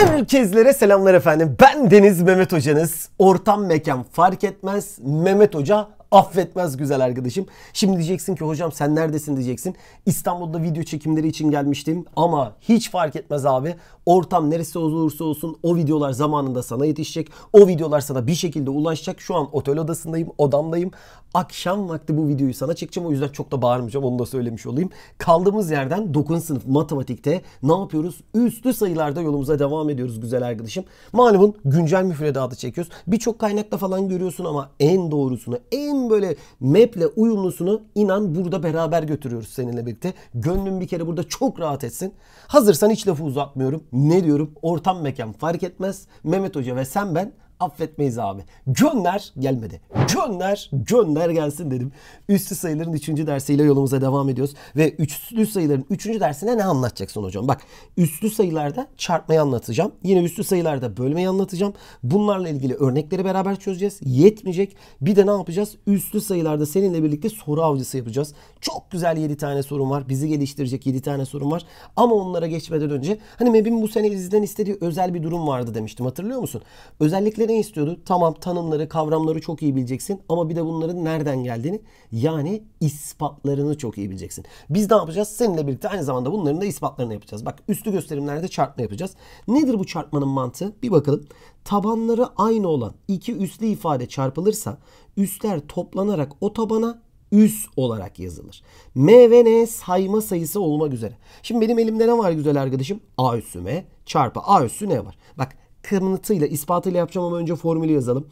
Herkeslere selamlar efendim. Ben Deniz Mehmet Hocanız. Ortam mekan fark etmez. Mehmet Hoca affetmez güzel arkadaşım. Şimdi diyeceksin ki hocam sen neredesin diyeceksin. İstanbul'da video çekimleri için gelmiştim ama hiç fark etmez abi. Ortam neresi olursa olsun o videolar zamanında sana yetişecek. O videolar sana bir şekilde ulaşacak. Şu an otel odasındayım, odamdayım. Akşam vakti bu videoyu sana çekeceğim. O yüzden çok da bağırmayacağım. Onu da söylemiş olayım. Kaldığımız yerden 9. sınıf matematikte ne yapıyoruz? Üstlü sayılarda yolumuza devam ediyoruz güzel arkadaşım. Malumun güncel müfredatı çekiyoruz. Birçok kaynakta falan görüyorsun ama en doğrusunu, en en böyle maple uyumlusunu inan burada beraber götürüyoruz seninle birlikte. Gönlüm bir kere burada çok rahat etsin. Hazırsan hiç lafı uzatmıyorum. Ne diyorum? Ortam mekan fark etmez. Mehmet Hoca ve sen ben affetmeyiz abi. Gönder gelmedi. Gönder, gönder gelsin dedim. Üstü sayıların üçüncü dersiyle yolumuza devam ediyoruz. Ve üstlü sayıların üçüncü dersine ne anlatacaksın hocam? Bak üstlü sayılarda çarpmayı anlatacağım. Yine üstlü sayılarda bölmeyi anlatacağım. Bunlarla ilgili örnekleri beraber çözeceğiz. Yetmeyecek. Bir de ne yapacağız? Üstlü sayılarda seninle birlikte soru avcısı yapacağız. Çok güzel 7 tane sorum var. Bizi geliştirecek 7 tane sorum var. Ama onlara geçmeden önce hani mebim bu sene bizden istediği özel bir durum vardı demiştim. Hatırlıyor musun? Özellikle ne istiyordu? Tamam tanımları, kavramları çok iyi bileceksin ama bir de bunların nereden geldiğini yani ispatlarını çok iyi bileceksin. Biz ne yapacağız? Seninle birlikte aynı zamanda bunların da ispatlarını yapacağız. Bak üstü gösterimlerde çarpma yapacağız. Nedir bu çarpmanın mantığı? Bir bakalım. Tabanları aynı olan iki üslü ifade çarpılırsa üsler toplanarak o tabana üs olarak yazılır. M ve N sayma sayısı olmak üzere. Şimdi benim elimde ne var güzel arkadaşım? A üssü M çarpı A üssü N var. Bak kanıtıyla, ispatıyla yapacağım ama önce formülü yazalım.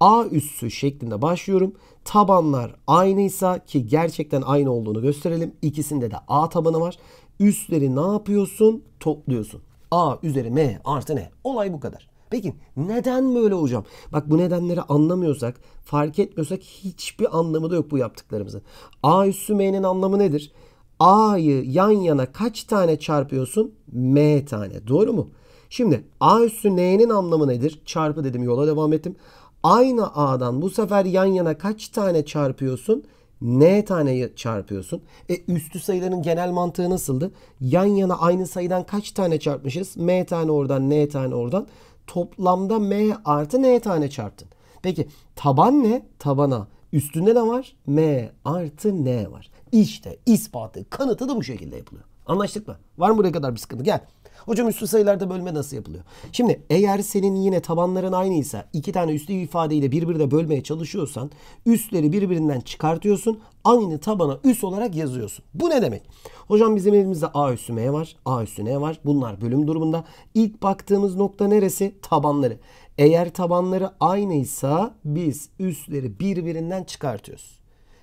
A üssü şeklinde başlıyorum. Tabanlar aynıysa ki gerçekten aynı olduğunu gösterelim. İkisinde de A tabanı var. Üstleri ne yapıyorsun? Topluyorsun. A üzeri M artı ne? Olay bu kadar. Peki neden böyle hocam? Bak bu nedenleri anlamıyorsak, fark etmiyorsak hiçbir anlamı da yok bu yaptıklarımızın. A üssü M'nin anlamı nedir? A'yı yan yana kaç tane çarpıyorsun? M tane. Doğru mu? Şimdi A üssü N'nin anlamı nedir? Çarpı dedim yola devam ettim. Aynı A'dan bu sefer yan yana kaç tane çarpıyorsun? N tane çarpıyorsun. E üstü sayıların genel mantığı nasıldı? Yan yana aynı sayıdan kaç tane çarpmışız? M tane oradan, N tane oradan. Toplamda M artı N tane çarptın. Peki taban ne? Tabana. Üstünde ne var? M artı N var. İşte ispatı, kanıtı da bu şekilde yapılıyor. Anlaştık mı? Var mı buraya kadar bir sıkıntı? Gel. Hocam üstü sayılarda bölme nasıl yapılıyor? Şimdi eğer senin yine tabanların aynıysa iki tane üstlü ifadeyle birbirine bölmeye çalışıyorsan üstleri birbirinden çıkartıyorsun. Aynı tabana üs olarak yazıyorsun. Bu ne demek? Hocam bizim elimizde A üssü M var. A üssü N var. Bunlar bölüm durumunda. İlk baktığımız nokta neresi? Tabanları. Eğer tabanları aynıysa biz üstleri birbirinden çıkartıyoruz.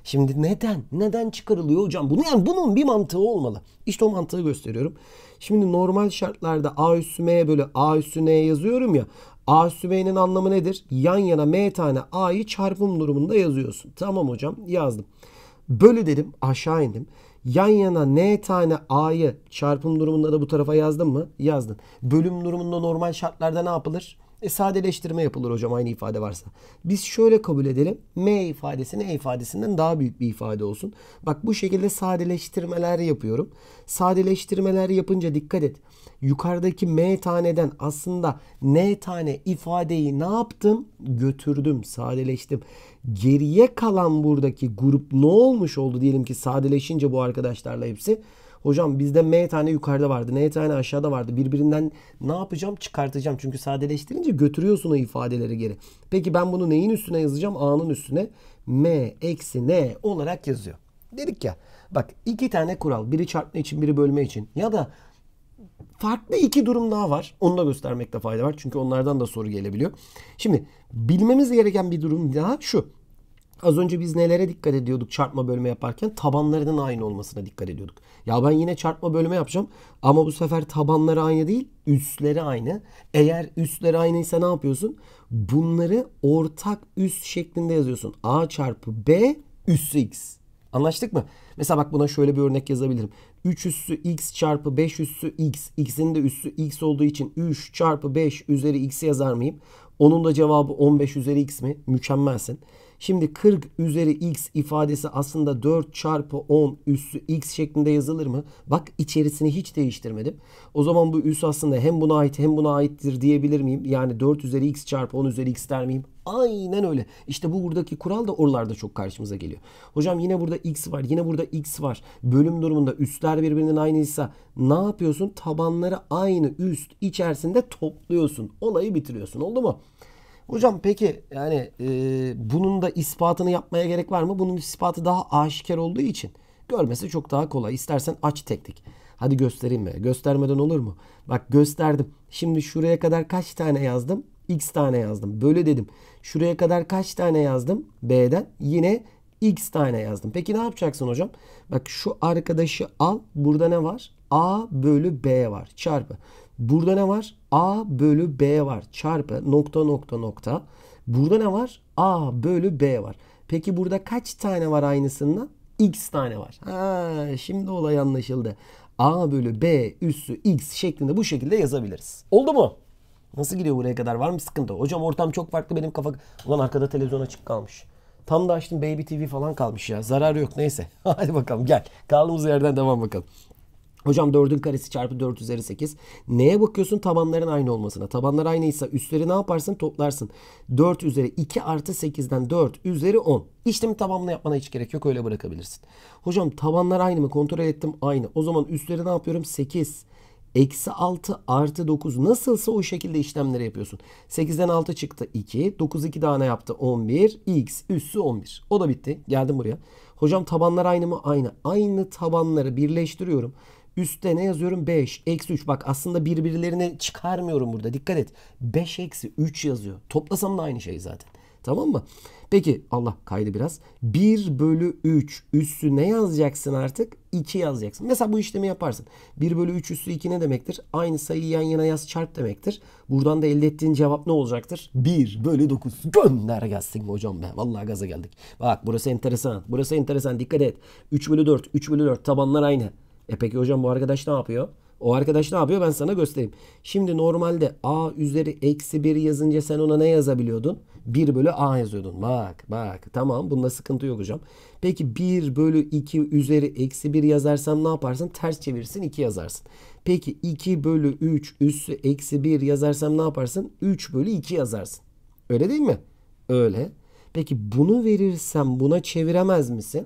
Şimdi neden? Neden çıkarılıyor hocam? Bunu yani bunun bir mantığı olmalı. İşte o mantığı gösteriyorum. Şimdi normal şartlarda A üssü M böyle A üssü N yazıyorum ya. A üssü M'nin anlamı nedir? Yan yana M tane A'yı çarpım durumunda yazıyorsun. Tamam hocam yazdım. Böyle dedim aşağı indim. Yan yana n tane a'yı çarpım durumunda da bu tarafa yazdın mı? Yazdın. Bölüm durumunda normal şartlarda ne yapılır? E, sadeleştirme yapılır hocam aynı ifade varsa. Biz şöyle kabul edelim. M ifadesini E ifadesinden daha büyük bir ifade olsun. Bak bu şekilde sadeleştirmeler yapıyorum. Sadeleştirmeler yapınca dikkat et. Yukarıdaki M taneden aslında N tane ifadeyi ne yaptım? Götürdüm, sadeleştim. Geriye kalan buradaki grup ne olmuş oldu diyelim ki sadeleşince bu arkadaşlarla hepsi. Hocam bizde M tane yukarıda vardı. N tane aşağıda vardı. Birbirinden ne yapacağım? Çıkartacağım. Çünkü sadeleştirince götürüyorsun o ifadeleri geri. Peki ben bunu neyin üstüne yazacağım? A'nın üstüne M eksi N olarak yazıyor. Dedik ya. Bak iki tane kural. Biri çarpma için biri bölme için. Ya da farklı iki durum daha var. Onu da göstermekte fayda var. Çünkü onlardan da soru gelebiliyor. Şimdi bilmemiz gereken bir durum daha şu. Az önce biz nelere dikkat ediyorduk çarpma bölme yaparken? Tabanlarının aynı olmasına dikkat ediyorduk. Ya ben yine çarpma bölme yapacağım ama bu sefer tabanları aynı değil, üstleri aynı. Eğer üstleri aynıysa ne yapıyorsun? Bunları ortak üst şeklinde yazıyorsun. A çarpı B üssü x. Anlaştık mı? Mesela bak buna şöyle bir örnek yazabilirim. 3 üssü x çarpı 5 üssü x. x'in de üssü x olduğu için 3 çarpı 5 üzeri x yazar mıyım? Onun da cevabı 15 üzeri x mi? Mükemmelsin. Şimdi 40 üzeri x ifadesi aslında 4 çarpı 10 üssü x şeklinde yazılır mı? Bak içerisini hiç değiştirmedim. O zaman bu üs aslında hem buna ait hem buna aittir diyebilir miyim? Yani 4 üzeri x çarpı 10 üzeri x der miyim? Aynen öyle. İşte bu buradaki kural da oralarda çok karşımıza geliyor. Hocam yine burada x var. Yine burada x var. Bölüm durumunda üstler birbirinin aynıysa ne yapıyorsun? Tabanları aynı üst içerisinde topluyorsun. Olayı bitiriyorsun. Oldu mu? Hocam peki yani e, bunun da ispatını yapmaya gerek var mı? Bunun ispatı daha aşikar olduğu için görmesi çok daha kolay. İstersen aç teknik. Hadi göstereyim mi? Göstermeden olur mu? Bak gösterdim. Şimdi şuraya kadar kaç tane yazdım? X tane yazdım. Böyle dedim. Şuraya kadar kaç tane yazdım? B'den. Yine X tane yazdım. Peki ne yapacaksın hocam? Bak şu arkadaşı al. Burada ne var? A bölü B var. Çarpı. Burada ne var? A bölü B var. Çarpı nokta nokta nokta. Burada ne var? A bölü B var. Peki burada kaç tane var aynısından? X tane var. Ha, şimdi olay anlaşıldı. A bölü B üssü X şeklinde bu şekilde yazabiliriz. Oldu mu? Nasıl gidiyor buraya kadar? Var mı sıkıntı? Hocam ortam çok farklı benim kafa... Ulan arkada televizyon açık kalmış. Tam da açtım Baby TV falan kalmış ya. Zarar yok neyse. Hadi bakalım gel. Kaldığımız yerden devam bakalım. Hocam 4'ün karesi çarpı 4 üzeri 8. Neye bakıyorsun? Tabanların aynı olmasına. Tabanlar aynıysa üstleri ne yaparsın? Toplarsın. 4 üzeri 2 artı 8'den 4 üzeri 10. İşlemi tamamla yapmana hiç gerek yok. Öyle bırakabilirsin. Hocam tabanlar aynı mı? Kontrol ettim. Aynı. O zaman üstleri ne yapıyorum? 8. Eksi 6 artı 9 nasılsa o şekilde işlemleri yapıyorsun. 8'den 6 çıktı 2. 9 2 daha ne yaptı? 11. X üssü 11. O da bitti. Geldim buraya. Hocam tabanlar aynı mı? Aynı. Aynı tabanları birleştiriyorum üstte ne yazıyorum? 5. Eksi 3. Bak aslında birbirlerini çıkarmıyorum burada. Dikkat et. 5 eksi 3 yazıyor. Toplasam da aynı şey zaten. Tamam mı? Peki Allah kaydı biraz. 1 bölü 3 üssü ne yazacaksın artık? 2 yazacaksın. Mesela bu işlemi yaparsın. 1 bölü 3 üssü 2 ne demektir? Aynı sayıyı yan yana yaz çarp demektir. Buradan da elde ettiğin cevap ne olacaktır? 1 bölü 9. Gönder gelsin hocam be. Vallahi gaza geldik. Bak burası enteresan. Burası enteresan. Dikkat et. 3 bölü 4. 3 bölü 4. Tabanlar aynı. E peki hocam bu arkadaş ne yapıyor? O arkadaş ne yapıyor ben sana göstereyim. Şimdi normalde a üzeri eksi 1 yazınca sen ona ne yazabiliyordun? 1 bölü a yazıyordun. Bak bak tamam bunda sıkıntı yok hocam. Peki 1 bölü 2 üzeri eksi 1 yazarsam ne yaparsın? Ters çevirsin 2 yazarsın. Peki 2 bölü 3 üssü eksi 1 yazarsam ne yaparsın? 3 bölü 2 yazarsın. Öyle değil mi? Öyle. Peki bunu verirsem buna çeviremez misin?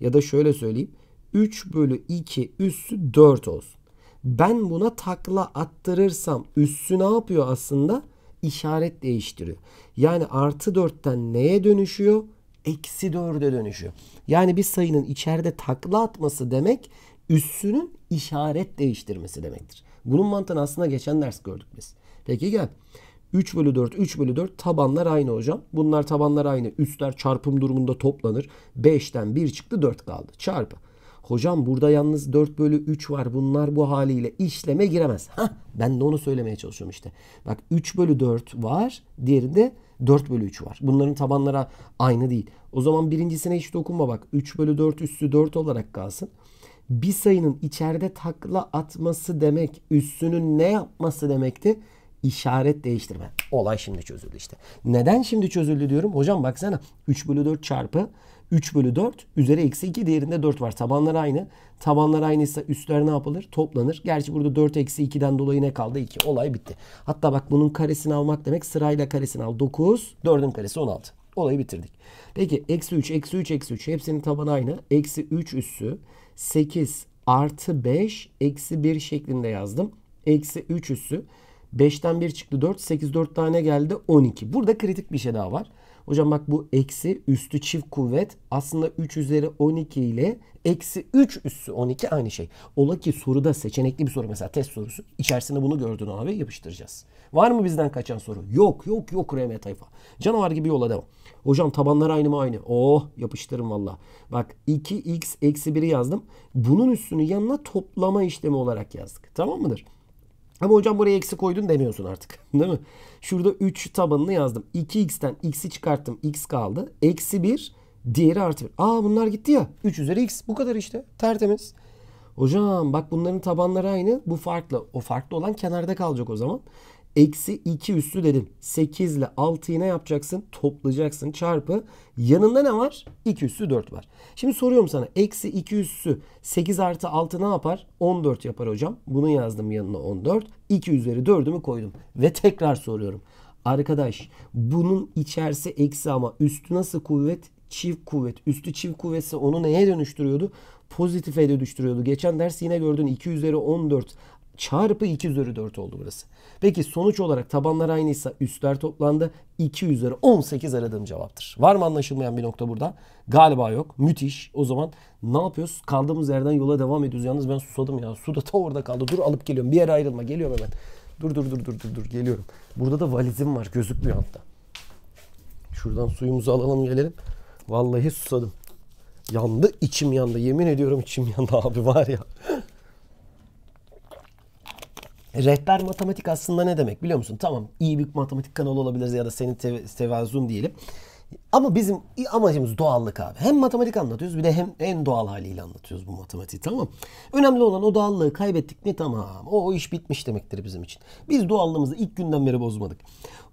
Ya da şöyle söyleyeyim. 3 bölü 2 üssü 4 olsun. Ben buna takla attırırsam üssü ne yapıyor aslında? İşaret değiştiriyor. Yani artı 4'ten neye dönüşüyor? Eksi 4'e dönüşüyor. Yani bir sayının içeride takla atması demek üssünün işaret değiştirmesi demektir. Bunun mantığını aslında geçen ders gördük biz. Peki gel. 3 bölü 4, 3 bölü 4 tabanlar aynı hocam. Bunlar tabanlar aynı. Üstler çarpım durumunda toplanır. 5'ten 1 çıktı 4 kaldı. Çarpı. Hocam burada yalnız 4 bölü 3 var. Bunlar bu haliyle işleme giremez. Hah, ben de onu söylemeye çalışıyorum işte. Bak 3 bölü 4 var. Diğerinde 4 bölü 3 var. Bunların tabanlara aynı değil. O zaman birincisine hiç dokunma bak. 3 bölü 4 üssü 4 olarak kalsın. Bir sayının içeride takla atması demek üssünün ne yapması demekti? İşaret değiştirme. Olay şimdi çözüldü işte. Neden şimdi çözüldü diyorum? Hocam baksana 3 bölü 4 çarpı 3 bölü 4 üzeri eksi 2 değerinde 4 var. Tabanlar aynı. Tabanlar aynıysa üstler ne yapılır? Toplanır. Gerçi burada 4 eksi 2'den dolayı ne kaldı? 2. Olay bitti. Hatta bak bunun karesini almak demek sırayla karesini al. 9, 4'ün karesi 16. Olayı bitirdik. Peki eksi 3, eksi 3, eksi 3. Hepsinin tabanı aynı. Eksi 3 üssü 8 artı 5 eksi 1 şeklinde yazdım. Eksi 3 üssü 5'ten 1 çıktı 4. 8 4 tane geldi 12. Burada kritik bir şey daha var. Hocam bak bu eksi üstü çift kuvvet aslında 3 üzeri 12 ile eksi 3 üssü 12 aynı şey. Ola ki soruda seçenekli bir soru mesela test sorusu içerisinde bunu gördün abi yapıştıracağız. Var mı bizden kaçan soru? Yok yok yok RM tayfa. Canavar gibi yola devam. Hocam tabanlar aynı mı aynı? Oh yapıştırın valla. Bak 2x eksi 1'i yazdım. Bunun üstünü yanına toplama işlemi olarak yazdık. Tamam mıdır? Ama hocam buraya eksi koydun demiyorsun artık. Değil mi? Şurada 3 tabanını yazdım. 2x'ten x'i çıkarttım. x kaldı. Eksi 1 diğeri artı 1. Aa bunlar gitti ya. 3 üzeri x bu kadar işte. Tertemiz. Hocam bak bunların tabanları aynı. Bu farklı. O farklı olan kenarda kalacak o zaman. Eksi 2 üssü dedin. 8 ile 6'yı ne yapacaksın? Toplayacaksın çarpı. Yanında ne var? 2 üssü 4 var. Şimdi soruyorum sana. Eksi 2 üssü 8 artı 6 ne yapar? 14 yapar hocam. Bunu yazdım yanına 14. 2 üzeri 4'ümü koydum. Ve tekrar soruyorum. Arkadaş bunun içerisi eksi ama üstü nasıl kuvvet? Çift kuvvet. Üstü çift kuvvetse onu neye dönüştürüyordu? pozitife dönüştürüyordu. Geçen ders yine gördün 2 üzeri 14 çarpı 2 üzeri 4 oldu burası. Peki sonuç olarak tabanlar aynıysa üstler toplandı. 2 üzeri 18 aradığım cevaptır. Var mı anlaşılmayan bir nokta burada? Galiba yok. Müthiş. O zaman ne yapıyoruz? Kaldığımız yerden yola devam ediyoruz. Yalnız ben susadım ya. Su da ta orada kaldı. Dur alıp geliyorum. Bir yere ayrılma. Geliyorum hemen. Dur dur dur dur dur dur. Geliyorum. Burada da valizim var. Gözükmüyor hatta. Şuradan suyumuzu alalım gelelim. Vallahi susadım. Yandı içim yandı. Yemin ediyorum içim yandı abi var ya. Rehber matematik aslında ne demek biliyor musun? Tamam iyi bir matematik kanalı olabiliriz ya da senin te- tevazun diyelim. Ama bizim amacımız doğallık abi. Hem matematik anlatıyoruz bir de hem en doğal haliyle anlatıyoruz bu matematiği tamam. Önemli olan o doğallığı kaybettik mi tamam. O, o iş bitmiş demektir bizim için. Biz doğallığımızı ilk günden beri bozmadık.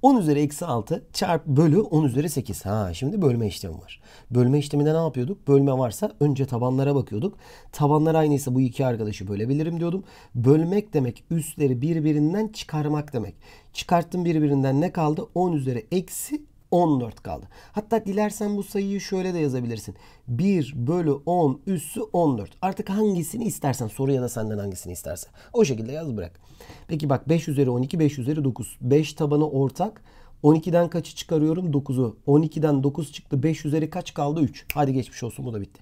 10 üzeri eksi 6 çarp bölü 10 üzeri 8. Ha şimdi bölme işlemi var. Bölme işleminde ne yapıyorduk? Bölme varsa önce tabanlara bakıyorduk. Tabanlar aynıysa bu iki arkadaşı bölebilirim diyordum. Bölmek demek üstleri birbirinden çıkarmak demek. Çıkarttım birbirinden ne kaldı? 10 üzeri eksi 14 kaldı. Hatta dilersen bu sayıyı şöyle de yazabilirsin. 1 bölü 10 üssü 14. Artık hangisini istersen soru ya da senden hangisini istersen. O şekilde yaz bırak. Peki bak 5 üzeri 12 5 üzeri 9. 5 tabanı ortak. 12'den kaçı çıkarıyorum? 9'u. 12'den 9 çıktı. 5 üzeri kaç kaldı? 3. Hadi geçmiş olsun bu da bitti.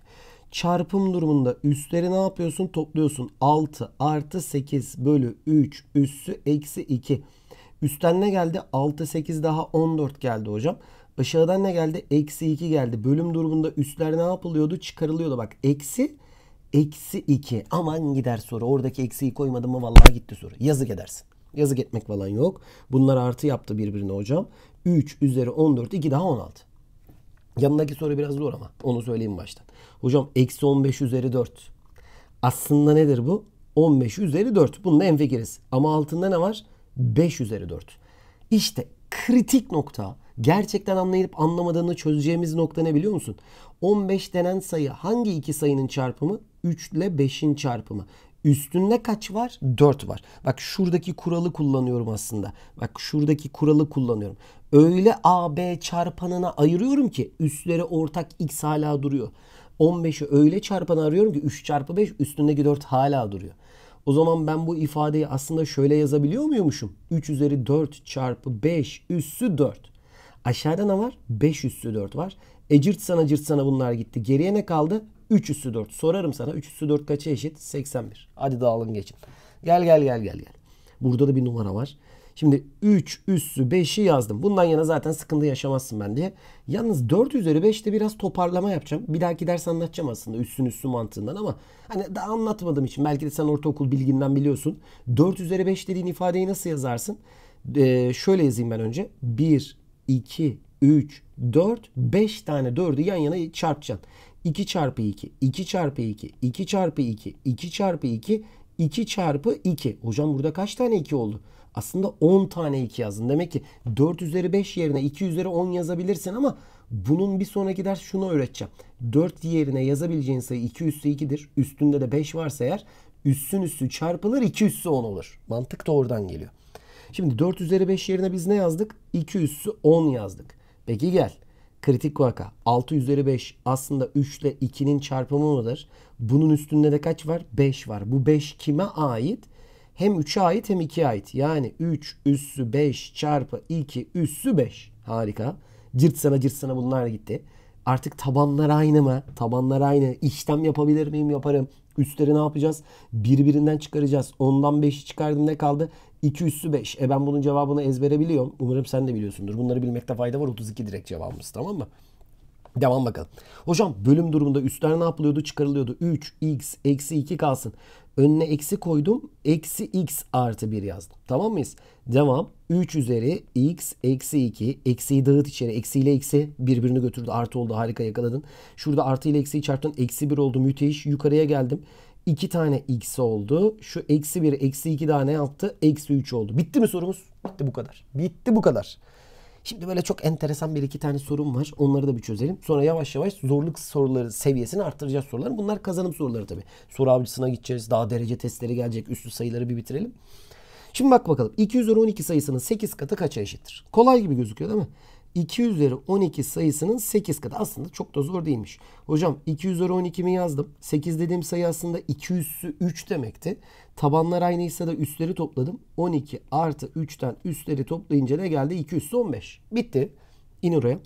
Çarpım durumunda üstleri ne yapıyorsun? Topluyorsun. 6 artı 8 bölü 3 üssü eksi 2. Üstten ne geldi? 6, 8 daha 14 geldi hocam. Aşağıdan ne geldi? Eksi 2 geldi. Bölüm durumunda üstler ne yapılıyordu? Çıkarılıyordu. Bak eksi eksi 2. Aman gider soru. Oradaki eksiyi koymadım mı vallahi gitti soru. Yazık edersin. Yazık etmek falan yok. Bunlar artı yaptı birbirine hocam. 3 üzeri 14 2 daha 16. Yanındaki soru biraz zor ama onu söyleyeyim baştan. Hocam eksi 15 üzeri 4. Aslında nedir bu? 15 üzeri 4. Bununla en fikiriz. Ama altında ne var? 5 üzeri 4. İşte kritik nokta gerçekten anlayıp anlamadığını çözeceğimiz nokta ne biliyor musun? 15 denen sayı hangi iki sayının çarpımı? 3 ile 5'in çarpımı. Üstünde kaç var? 4 var. Bak şuradaki kuralı kullanıyorum aslında. Bak şuradaki kuralı kullanıyorum. Öyle A, B çarpanına ayırıyorum ki üstleri ortak X hala duruyor. 15'i öyle çarpana arıyorum ki 3 çarpı 5 üstündeki 4 hala duruyor. O zaman ben bu ifadeyi aslında şöyle yazabiliyor muymuşum? 3 üzeri 4 çarpı 5 üssü 4. Aşağıda ne var? 5 üssü 4 var. Ecirt sana, Ecirtsan sana bunlar gitti. Geriye ne kaldı? 3 üssü 4. Sorarım sana 3 üssü 4 kaça eşit? 81. Hadi dağılın geçin. Gel gel gel gel gel. Burada da bir numara var. Şimdi 3 üssü 5'i yazdım. Bundan yana zaten sıkıntı yaşamazsın ben diye. Yalnız 4 üzeri 5'te biraz toparlama yapacağım. Bir dahaki ders anlatacağım aslında üssün üssü mantığından ama hani daha anlatmadığım için belki de sen ortaokul bilginden biliyorsun. 4 üzeri 5 dediğin ifadeyi nasıl yazarsın? Ee, şöyle yazayım ben önce. 1, 2, 3, 4, 5 tane 4'ü yan yana çarpacaksın. 2 çarpı 2, 2 çarpı 2, 2 çarpı 2, 2 çarpı 2, 2 çarpı 2. Hocam burada kaç tane 2 oldu? Aslında 10 tane 2 yazdın. Demek ki 4 üzeri 5 yerine 2 üzeri 10 yazabilirsin ama bunun bir sonraki ders şunu öğreteceğim. 4 yerine yazabileceğin sayı 2 üssü 2'dir. Üstünde de 5 varsa eğer üssün üssü çarpılır 2 üssü 10 olur. Mantık da oradan geliyor. Şimdi 4 üzeri 5 yerine biz ne yazdık? 2 üssü 10 yazdık. Peki gel. Kritik vaka 6 üzeri 5 aslında 3 ile 2'nin çarpımı mıdır? Bunun üstünde de kaç var? 5 var. Bu 5 kime ait? hem 3'e ait hem 2'ye ait. Yani 3 üssü 5 çarpı 2 üssü 5. Harika. Cırt sana cırt sana bunlar gitti. Artık tabanlar aynı mı? Tabanlar aynı. İşlem yapabilir miyim? Yaparım. Üstleri ne yapacağız? Birbirinden çıkaracağız. Ondan 5'i çıkardım ne kaldı? 2 üssü 5. E ben bunun cevabını ezbere biliyorum. Umarım sen de biliyorsundur. Bunları bilmekte fayda var. 32 direkt cevabımız tamam mı? Devam bakalım. Hocam bölüm durumunda üstler ne yapılıyordu? Çıkarılıyordu. 3, x, eksi 2 kalsın. Önüne eksi koydum. Eksi x artı 1 yazdım. Tamam mıyız? Devam. 3 üzeri x eksi 2. Eksiyi dağıt içeri. Eksi ile eksi birbirini götürdü. Artı oldu. Harika yakaladın. Şurada artı ile eksiyi çarptın. Eksi 1 oldu. Müthiş. Yukarıya geldim. 2 tane x oldu. Şu eksi 1 eksi 2 daha ne yaptı? Eksi 3 oldu. Bitti mi sorumuz? Bitti bu kadar. Bitti bu kadar. Şimdi böyle çok enteresan bir iki tane sorum var. Onları da bir çözelim. Sonra yavaş yavaş zorluk soruları seviyesini arttıracağız soruları. Bunlar kazanım soruları tabii. Soru avcısına gideceğiz. Daha derece testleri gelecek. Üstü sayıları bir bitirelim. Şimdi bak bakalım. 2 üzeri 12 sayısının 8 katı kaça eşittir? Kolay gibi gözüküyor değil mi? 2 üzeri 12 sayısının 8 katı. Aslında çok da zor değilmiş. Hocam 2 üzeri 12 mi yazdım? 8 dediğim sayı aslında 2 üssü 3 demekti. Tabanlar aynıysa da üstleri topladım. 12 artı 3'ten üstleri toplayınca ne geldi? 2 üssü 15. Bitti. İn oraya.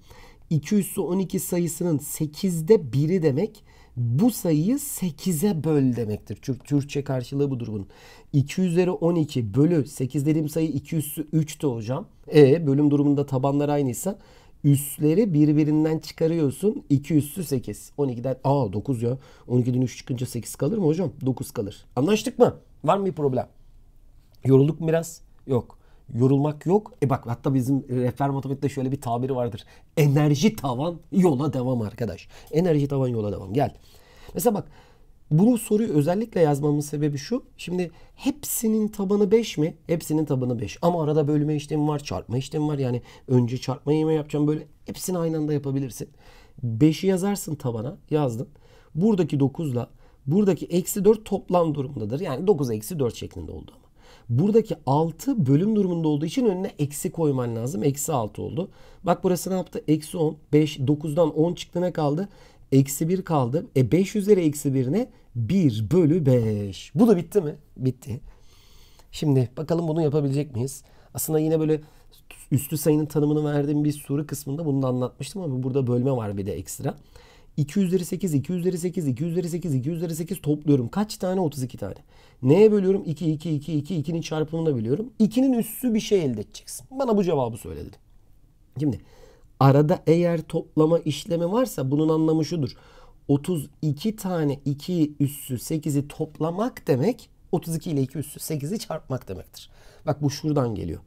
2 üssü 12 sayısının 8'de 1'i demek bu sayıyı 8'e böl demektir. Çünkü Türkçe karşılığı budur bunun. 2 üzeri 12 bölü 8 dediğim sayı 2 üssü 3'tü hocam. E bölüm durumunda tabanlar aynıysa üstleri birbirinden çıkarıyorsun. 2 üstü 8. 12'den aa 9 ya. 12'den 3 çıkınca 8 kalır mı hocam? 9 kalır. Anlaştık mı? Var mı bir problem? Yorulduk mu biraz? Yok. Yorulmak yok. E bak hatta bizim refer matematikte şöyle bir tabiri vardır. Enerji tavan yola devam arkadaş. Enerji tavan yola devam. Gel. Mesela bak bunu soruyu özellikle yazmamın sebebi şu. Şimdi hepsinin tabanı 5 mi? Hepsinin tabanı 5. Ama arada bölme işlemi var, çarpma işlemi var. Yani önce çarpmayı mı yapacağım böyle? Hepsini aynı anda yapabilirsin. 5'i yazarsın tabana. Yazdın. Buradaki 9 buradaki eksi 4 toplam durumundadır. Yani 9 eksi 4 şeklinde oldu ama. Buradaki 6 bölüm durumunda olduğu için önüne eksi koyman lazım. Eksi 6 oldu. Bak burası ne yaptı? Eksi 10. 5, 9'dan 10 çıktı ne kaldı? Eksi 1 kaldı. E 5 üzeri eksi 1 ne? 1 bölü 5. Bu da bitti mi? Bitti. Şimdi bakalım bunu yapabilecek miyiz? Aslında yine böyle üstü sayının tanımını verdiğim bir soru kısmında bunu da anlatmıştım ama burada bölme var bir de ekstra. 2 üzeri 8, 2 üzeri 8, 2 üzeri 8, 2 üzeri 8 topluyorum. Kaç tane? 32 tane. Neye bölüyorum? 2, 2, 2, 2, 2'nin çarpımını da biliyorum. 2'nin üssü bir şey elde edeceksin. Bana bu cevabı söyle Şimdi Arada eğer toplama işlemi varsa bunun anlamı şudur. 32 tane 2 üssü 8'i toplamak demek 32 ile 2 üssü 8'i çarpmak demektir. Bak bu şuradan geliyor.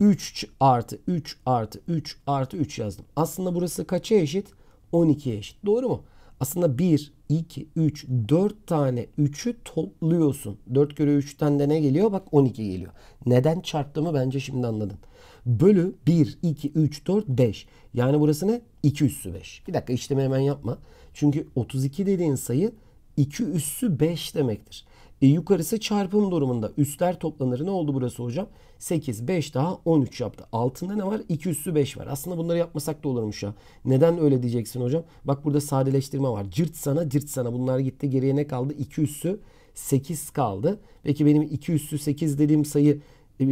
3 artı 3 artı 3 artı 3 yazdım. Aslında burası kaça eşit? 12'ye eşit. Doğru mu? Aslında 1, 2, 3, 4 tane 3'ü topluyorsun. 4 kere 3'ten de ne geliyor? Bak 12 geliyor. Neden çarptığımı bence şimdi anladın bölü 1, 2, 3, 4, 5. Yani burası ne? 2 üssü 5. Bir dakika işlemi hemen yapma. Çünkü 32 dediğin sayı 2 üssü 5 demektir. E, yukarısı çarpım durumunda. Üstler toplanır. Ne oldu burası hocam? 8, 5 daha 13 yaptı. Altında ne var? 2 üssü 5 var. Aslında bunları yapmasak da olurmuş ya. Neden öyle diyeceksin hocam? Bak burada sadeleştirme var. Cırt sana, cırt sana. Bunlar gitti. Geriye ne kaldı? 2 üssü 8 kaldı. Peki benim 2 üssü 8 dediğim sayı e,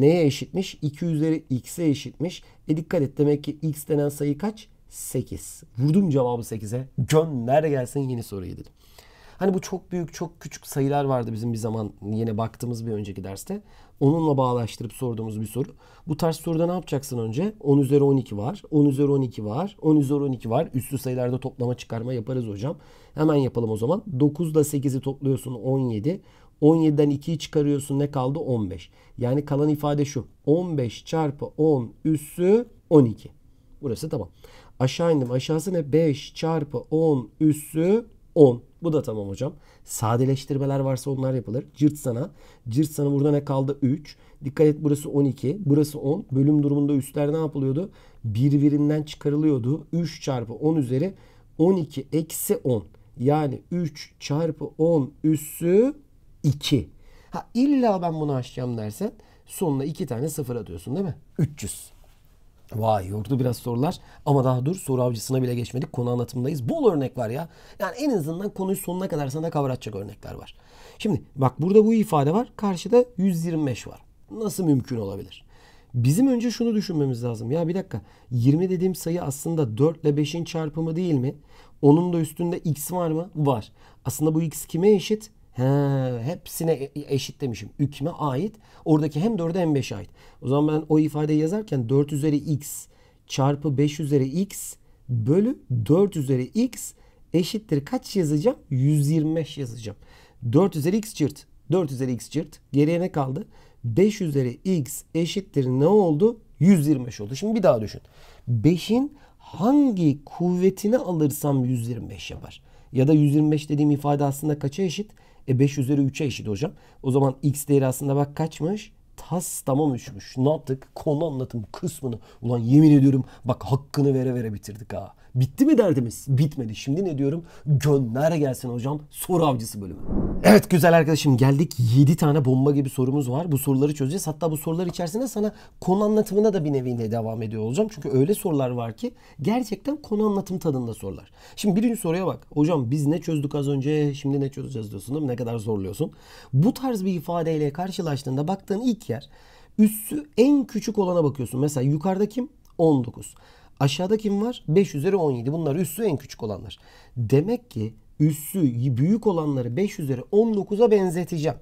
neye eşitmiş? 2 üzeri x'e eşitmiş. E dikkat et demek ki x denen sayı kaç? 8. Vurdum cevabı 8'e. Gönder gelsin yeni soruyu dedim. Hani bu çok büyük çok küçük sayılar vardı bizim bir zaman yine baktığımız bir önceki derste. Onunla bağlaştırıp sorduğumuz bir soru. Bu tarz soruda ne yapacaksın önce? 10 üzeri 12 var. 10 üzeri 12 var. 10 üzeri 12 var. Üstü sayılarda toplama çıkarma yaparız hocam. Hemen yapalım o zaman. 9 ile 8'i topluyorsun 17. 17'den 2'yi çıkarıyorsun ne kaldı? 15. Yani kalan ifade şu. 15 çarpı 10 üssü 12. Burası tamam. Aşağı indim. Aşağısı ne? 5 çarpı 10 üssü 10. Bu da tamam hocam. Sadeleştirmeler varsa onlar yapılır. Cırt sana. Cırt sana burada ne kaldı? 3. Dikkat et burası 12. Burası 10. Bölüm durumunda üstler ne yapılıyordu? Birbirinden çıkarılıyordu. 3 çarpı 10 üzeri 12 eksi 10. Yani 3 çarpı 10 üssü 2. Ha illa ben bunu aşacağım dersen sonuna 2 tane sıfır atıyorsun değil mi? 300. Vay yordu biraz sorular ama daha dur soru avcısına bile geçmedik konu anlatımındayız. Bol örnek var ya. Yani en azından konuyu sonuna kadar sana kavratacak örnekler var. Şimdi bak burada bu ifade var karşıda 125 var. Nasıl mümkün olabilir? Bizim önce şunu düşünmemiz lazım. Ya bir dakika 20 dediğim sayı aslında 4 ile 5'in çarpımı değil mi? Onun da üstünde x var mı? Var. Aslında bu x kime eşit? He, hepsine e, e, eşit demişim. Ükme ait. Oradaki hem 4'e hem 5'e ait. O zaman ben o ifadeyi yazarken 4 üzeri x çarpı 5 üzeri x bölü 4 üzeri x eşittir. Kaç yazacağım? 125 yazacağım. 4 üzeri x çirt. 4 üzeri x çirt. Geriye ne kaldı? 5 üzeri x eşittir ne oldu? 125 oldu. Şimdi bir daha düşün. 5'in hangi kuvvetini alırsam 125 yapar? Ya da 125 dediğim ifade aslında kaça eşit? E 5 üzeri 3'e eşit hocam. O zaman x değeri aslında bak kaçmış? Tas tamam üçmüş. Ne yaptık? Konu anlatım kısmını. Ulan yemin ediyorum bak hakkını vere vere bitirdik ha. Bitti mi derdimiz? Bitmedi. Şimdi ne diyorum? Gönder gelsin hocam soru avcısı bölümü. Evet güzel arkadaşım geldik. 7 tane bomba gibi sorumuz var. Bu soruları çözeceğiz. Hatta bu sorular içerisinde sana konu anlatımına da bir nevi devam ediyor olacağım. Çünkü öyle sorular var ki gerçekten konu anlatım tadında sorular. Şimdi birinci soruya bak. Hocam biz ne çözdük az önce şimdi ne çözeceğiz diyorsun değil mi? Ne kadar zorluyorsun. Bu tarz bir ifadeyle karşılaştığında baktığın ilk yer üssü en küçük olana bakıyorsun. Mesela yukarıda kim? 19. Aşağıda kim var? 5 üzeri 17. Bunlar üssü en küçük olanlar. Demek ki üssü büyük olanları 5 üzeri 19'a benzeteceğim.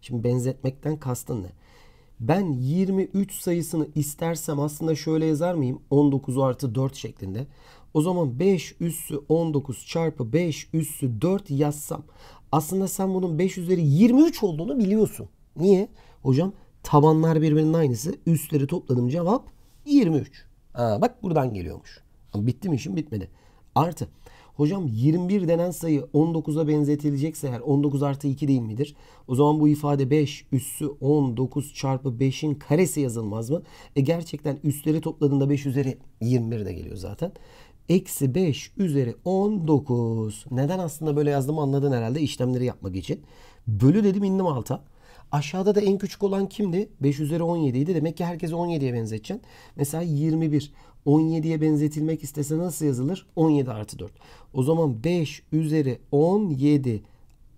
Şimdi benzetmekten kastın ne? Ben 23 sayısını istersem aslında şöyle yazar mıyım? 19 artı 4 şeklinde. O zaman 5 üssü 19 çarpı 5 üssü 4 yazsam. Aslında sen bunun 5 üzeri 23 olduğunu biliyorsun. Niye? Hocam tabanlar birbirinin aynısı. Üstleri topladım cevap 23. Ha, bak buradan geliyormuş. Ama bitti mi işim bitmedi. Artı. Hocam 21 denen sayı 19'a benzetilecekse eğer 19 artı 2 değil midir? O zaman bu ifade 5 üssü 19 çarpı 5'in karesi yazılmaz mı? E gerçekten üstleri topladığında 5 üzeri 21 de geliyor zaten. Eksi 5 üzeri 19. Neden aslında böyle yazdım anladın herhalde işlemleri yapmak için. Bölü dedim indim alta. Aşağıda da en küçük olan kimdi? 5 üzeri 17 idi. Demek ki herkese 17'ye benzeteceksin. Mesela 21. 17'ye benzetilmek istese nasıl yazılır? 17 artı 4. O zaman 5 üzeri 17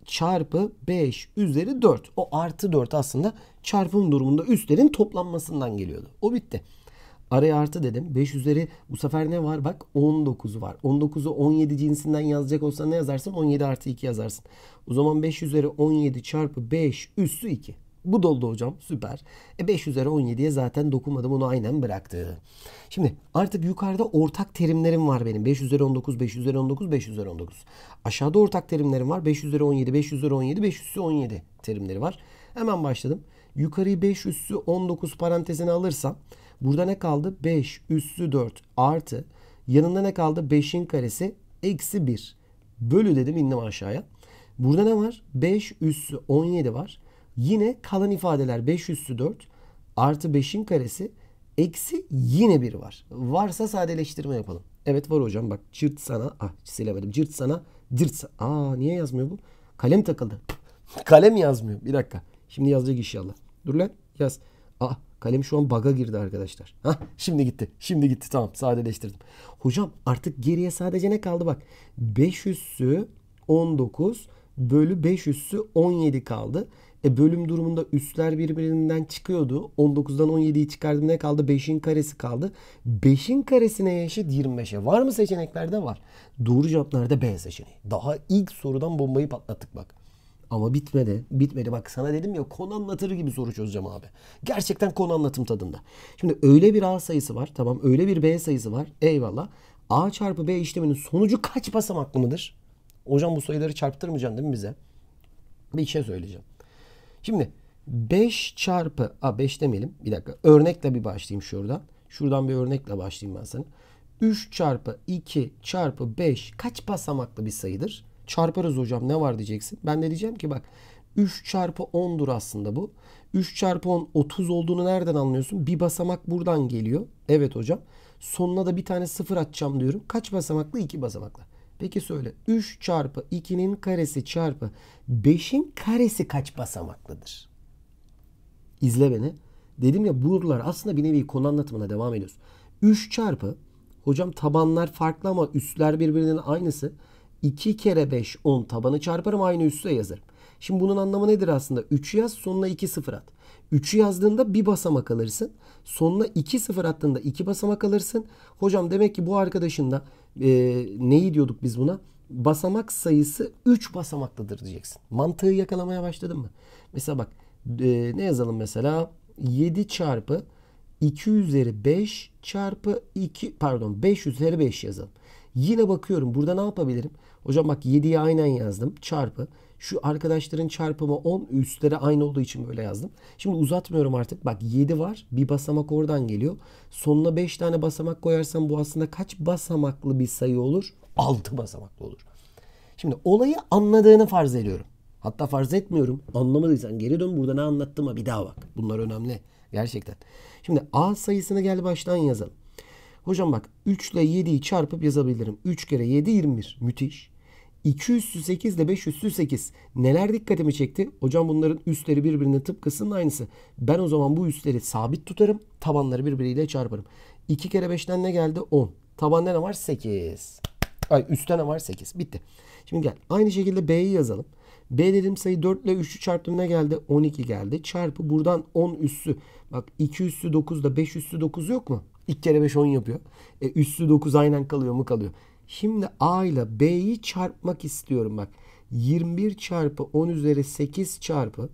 çarpı 5 üzeri 4. O artı 4 aslında çarpım durumunda üstlerin toplanmasından geliyordu. O bitti. Araya artı dedim. 5 üzeri bu sefer ne var? Bak 19 var. 19'u 17 cinsinden yazacak olsan ne yazarsın? 17 artı 2 yazarsın. O zaman 5 üzeri 17 çarpı 5 üssü 2. Bu doldu hocam süper. E 5 üzeri 17'ye zaten dokunmadım onu aynen bıraktı. Şimdi artık yukarıda ortak terimlerim var benim. 5 üzeri 19, 5 üzeri 19, 5 üzeri 19. Aşağıda ortak terimlerim var. 5 üzeri 17, 5 üzeri 17, 5 üssü 17 terimleri var. Hemen başladım. Yukarıyı 5 üssü 19 parantezine alırsam Burada ne kaldı? 5 üssü 4 artı yanında ne kaldı? 5'in karesi eksi 1 bölü dedim indim aşağıya. Burada ne var? 5 üssü 17 var. Yine kalan ifadeler 5 üssü 4 artı 5'in karesi eksi yine 1 var. Varsa sadeleştirme yapalım. Evet var hocam bak cırt sana ah silemedim cırt sana cırt sana. Aa niye yazmıyor bu? Kalem takıldı. Kalem yazmıyor. Bir dakika. Şimdi yazacak inşallah. Dur lan yaz. Aa ah, Kalem şu an baga girdi arkadaşlar. Hah, şimdi gitti. Şimdi gitti tamam sadeleştirdim. Hocam artık geriye sadece ne kaldı bak. 5 üssü 19 bölü 5 üssü 17 kaldı. E bölüm durumunda üsler birbirinden çıkıyordu. 19'dan 17'yi çıkardım ne kaldı? 5'in karesi kaldı. 5'in karesine eşit 25'e. Var mı seçeneklerde? Var. Doğru cevaplarda B seçeneği. Daha ilk sorudan bombayı patlattık bak. Ama bitmedi. Bitmedi. Bak sana dedim ya konu anlatır gibi soru çözeceğim abi. Gerçekten konu anlatım tadında. Şimdi öyle bir A sayısı var. Tamam öyle bir B sayısı var. Eyvallah. A çarpı B işleminin sonucu kaç basamaklı mıdır? Hocam bu sayıları çarptırmayacaksın değil mi bize? Bir şey söyleyeceğim. Şimdi 5 çarpı, a 5 demeyelim bir dakika. Örnekle bir başlayayım şuradan. Şuradan bir örnekle başlayayım ben sana. 3 çarpı 2 çarpı 5 kaç basamaklı bir sayıdır? Çarparız hocam ne var diyeceksin. Ben de diyeceğim ki bak 3 çarpı 10'dur aslında bu. 3 çarpı 10 30 olduğunu nereden anlıyorsun? Bir basamak buradan geliyor. Evet hocam. Sonuna da bir tane sıfır atacağım diyorum. Kaç basamaklı? 2 basamaklı. Peki söyle 3 çarpı 2'nin karesi çarpı 5'in karesi kaç basamaklıdır? İzle beni. Dedim ya buralar aslında bir nevi konu anlatımına devam ediyoruz. 3 çarpı hocam tabanlar farklı ama üstler birbirinin aynısı. 2 kere 5 10 tabanı çarparım aynı üste yazarım. Şimdi bunun anlamı nedir aslında? 3 yaz sonuna 2 sıfır at. 3'ü yazdığında bir basamak alırsın. Sonuna 2 sıfır attığında 2 basamak alırsın. Hocam demek ki bu arkadaşın da e, neyi diyorduk biz buna? Basamak sayısı 3 basamaklıdır diyeceksin. Mantığı yakalamaya başladın mı? Mesela bak e, ne yazalım mesela? 7 çarpı 2 üzeri 5 çarpı 2 pardon 5 üzeri 5 yazalım. Yine bakıyorum burada ne yapabilirim? Hocam bak 7'yi aynen yazdım. Çarpı. Şu arkadaşların çarpımı 10 üstlere aynı olduğu için böyle yazdım. Şimdi uzatmıyorum artık. Bak 7 var. Bir basamak oradan geliyor. Sonuna 5 tane basamak koyarsam bu aslında kaç basamaklı bir sayı olur? 6 basamaklı olur. Şimdi olayı anladığını farz ediyorum. Hatta farz etmiyorum. Anlamadıysan geri dön burada ne anlattığıma bir daha bak. Bunlar önemli. Gerçekten. Şimdi A sayısını gel baştan yazalım. Hocam bak 3 ile 7'yi çarpıp yazabilirim. 3 kere 7 21. Müthiş. 2 üssü 8 ile 5 üssü 8. Neler dikkatimi çekti? Hocam bunların üstleri birbirine tıpkısının aynısı. Ben o zaman bu üstleri sabit tutarım. Tabanları birbiriyle çarparım. 2 kere 5'ten ne geldi? 10. Tabanda ne var? 8. Ay üstte ne var? 8. Bitti. Şimdi gel. Aynı şekilde B'yi yazalım. B dedim sayı 4 ile 3'ü çarptım ne geldi? 12 geldi. Çarpı buradan 10 üssü. Bak 2 üssü 9 da 5 üssü 9 yok mu? İlk kere 5 10 yapıyor. E, üstü 9 aynen kalıyor mu kalıyor. Şimdi A ile B'yi çarpmak istiyorum bak. 21 çarpı 10 üzeri 8 çarpı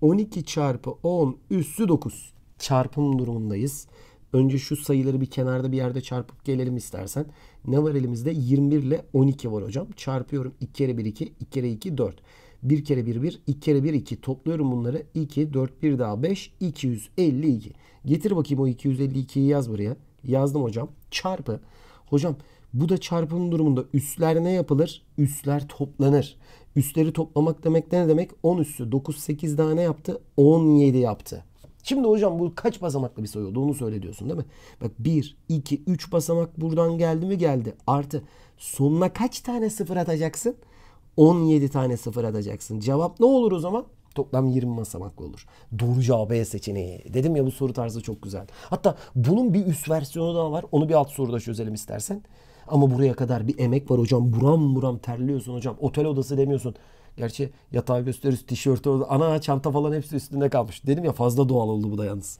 12 çarpı 10 üssü 9 çarpım durumundayız. Önce şu sayıları bir kenarda bir yerde çarpıp gelelim istersen. Ne var elimizde? 21 ile 12 var hocam. Çarpıyorum. 2 kere 1 2, 2 kere 2 4. 1 kere 1 1. 2 kere 1 2. Topluyorum bunları. 2, 4, 1 daha 5. 252. Getir bakayım o 252'yi yaz buraya. Yazdım hocam. Çarpı. Hocam bu da çarpım durumunda üstler ne yapılır? Üstler toplanır. Üstleri toplamak demek ne demek? 10 üssü. 9, 8 daha ne yaptı? 17 yaptı. Şimdi hocam bu kaç basamaklı bir sayı oldu onu söyle diyorsun değil mi? Bak 1, 2, 3 basamak buradan geldi mi geldi. Artı sonuna kaç tane sıfır atacaksın? 17 tane sıfır atacaksın. Cevap ne olur o zaman? Toplam 20 basamaklı olur. Doğru cevabı E seçeneği. Dedim ya bu soru tarzı çok güzel. Hatta bunun bir üst versiyonu daha var. Onu bir alt soruda çözelim istersen. Ama buraya kadar bir emek var hocam. Buram buram terliyorsun hocam. Otel odası demiyorsun. Gerçi yatağı gösteririz, tişörtü Ana çanta falan hepsi üstünde kalmış. Dedim ya fazla doğal oldu bu da yalnız.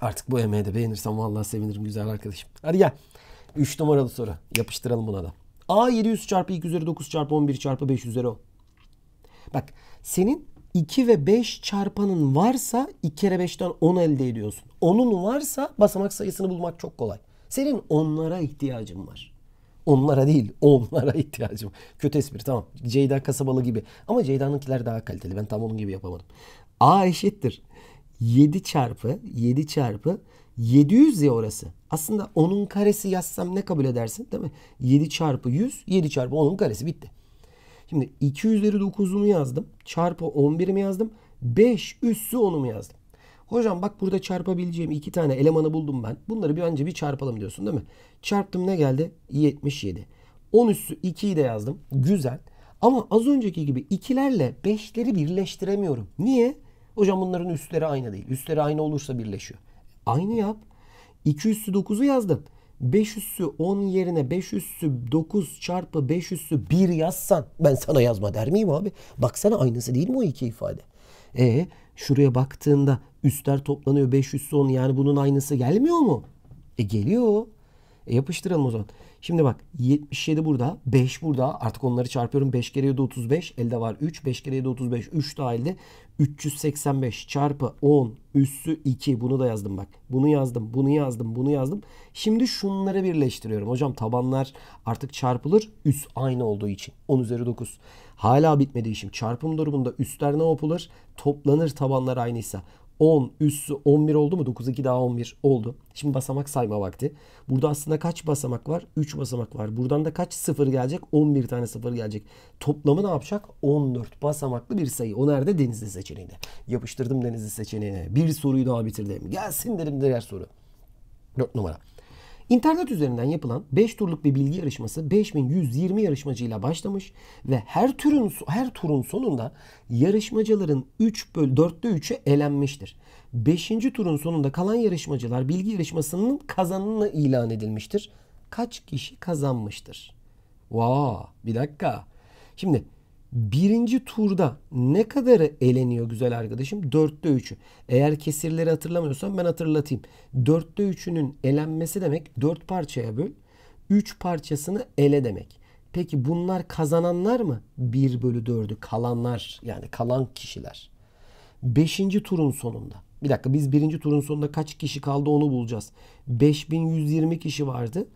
Artık bu emeği de beğenirsem vallahi sevinirim güzel arkadaşım. Hadi gel. 3 numaralı soru. Yapıştıralım buna da. A 700 çarpı 2 üzeri 9 çarpı 11 çarpı 5 üzeri 10. Bak senin 2 ve 5 çarpanın varsa 2 kere 5'ten 10 elde ediyorsun. Onun varsa basamak sayısını bulmak çok kolay. Senin onlara ihtiyacın var. Onlara değil, onlara ihtiyacım. Kötü espri tamam. Ceyda kasabalı gibi. Ama Ceyda'nınkiler daha kaliteli. Ben tam onun gibi yapamadım. A eşittir. 7 çarpı 7 çarpı 700 ya orası. Aslında onun karesi yazsam ne kabul edersin değil mi? 7 çarpı 100, 7 çarpı 10'un karesi bitti. Şimdi 2 üzeri 9'umu yazdım. Çarpı 11'imi yazdım. 5 üssü 10'umu yazdım. Hocam bak burada çarpabileceğim iki tane elemanı buldum ben. Bunları bir önce bir çarpalım diyorsun değil mi? Çarptım ne geldi? 77. 10 üssü 2'yi de yazdım. Güzel. Ama az önceki gibi ikilerle 5'leri birleştiremiyorum. Niye? Hocam bunların üstleri aynı değil. Üstleri aynı olursa birleşiyor. Aynı yap. 2 üssü 9'u yazdım. 5 üssü 10 yerine 5 üssü 9 çarpı 5 üssü 1 yazsan ben sana yazma der miyim abi? Baksana aynısı değil mi o iki ifade? E şuraya baktığında üstler toplanıyor 5 üssü 10 yani bunun aynısı gelmiyor mu? E geliyor. E yapıştıralım o zaman. Şimdi bak 77 burada, 5 burada. Artık onları çarpıyorum. 5 kere 7 35. Elde var 3. 5 kere 7 35. 3 daha 385 çarpı 10 üssü 2. Bunu da yazdım bak. Bunu yazdım, bunu yazdım, bunu yazdım. Şimdi şunları birleştiriyorum. Hocam tabanlar artık çarpılır. Üs aynı olduğu için. 10 üzeri 9. Hala bitmedi işim. Çarpım durumunda üstler ne yapılır? Toplanır tabanlar aynıysa. 10 üssü 11 oldu mu? 9 2 daha 11 oldu. Şimdi basamak sayma vakti. Burada aslında kaç basamak var? 3 basamak var. Buradan da kaç sıfır gelecek? 11 tane sıfır gelecek. Toplamı ne yapacak? 14 basamaklı bir sayı. O nerede? Denizli seçeneğinde. Yapıştırdım denizli seçeneğine. Bir soruyu daha bitirdim. Gelsin dedim diğer soru. 4 numara. İnternet üzerinden yapılan 5 turluk bir bilgi yarışması 5120 yarışmacıyla başlamış ve her türün her turun sonunda yarışmacıların 3 böl 4'te 3'ü elenmiştir. 5. turun sonunda kalan yarışmacılar bilgi yarışmasının kazananı ilan edilmiştir. Kaç kişi kazanmıştır? Vaa wow, bir dakika. Şimdi birinci turda ne kadarı eleniyor güzel arkadaşım? Dörtte üçü. Eğer kesirleri hatırlamıyorsan ben hatırlatayım. Dörtte üçünün elenmesi demek dört parçaya böl. Üç parçasını ele demek. Peki bunlar kazananlar mı? bir bölü 4'ü kalanlar yani kalan kişiler. Beşinci turun sonunda. Bir dakika biz birinci turun sonunda kaç kişi kaldı onu bulacağız. 5120 kişi vardı.